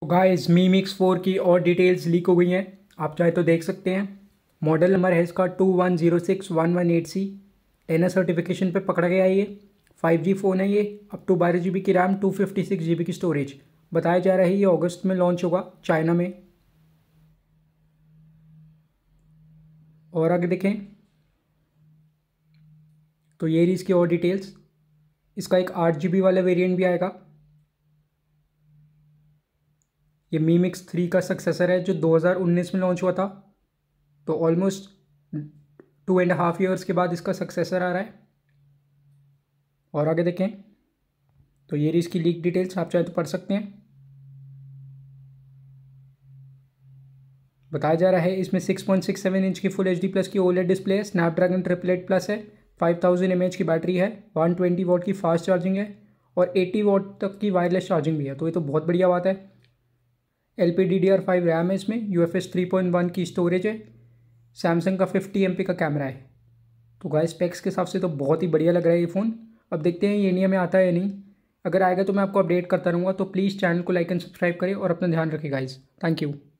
तो गाइस मी mix four की और डिटेल्स लीक हो गई हैं आप चाहे तो देख सकते हैं मॉडल नंबर है इसका two one zero six one one eight C S certification पे पकड़ा गया है ये फाइव जी फ़ोन है ये अप टू बारह जी बी की RAM two fifty six G B की स्टोरेज बताया जा रहा है ये अगस्त में लॉन्च होगा चाइना में और आगे देखें तो ये रही इसकी और डिटेल्स इसका एक आठ जी बी वाला वेरियंट भी आएगा ये मी मिक्स थ्री का सक्सेसर है जो 2019 में लॉन्च हुआ था तो almost two and half years के बाद इसका सक्सेसर आ रहा है और आगे देखें तो ये रही इसकी लीक डिटेल्स आप चाहे तो पढ़ सकते हैं बताया जा रहा है इसमें 6.67 इंच की फुल एच डी प्लस की ओलेट डिस्प्ले है स्नैपड्रैगन ट्रिपलेट प्लस है 5000 थाउजेंड की बैटरी है 120 वोट की फास्ट चार्जिंग है और 80 वॉट तक की वायरलेस चार्जिंग भी है तो ये तो बहुत बढ़िया बात है L P D D R five RAM है इसमें U F S three point one की स्टोरेज है सैमसंग का फिफ्टी एम पी का कैमरा है तो गाय स्पेक्स के हिसाब से तो बहुत ही बढ़िया लग रहा है ये फ़ोन अब देखते हैं ये इंडिया में आता है या नहीं अगर आएगा तो मैं आपको अपडेट करता रहूँगा तो प्लीज़ चैनल को लाइक एंड सब्सक्राइब करें और अपना ध्यान रखें गाइज थैंक यू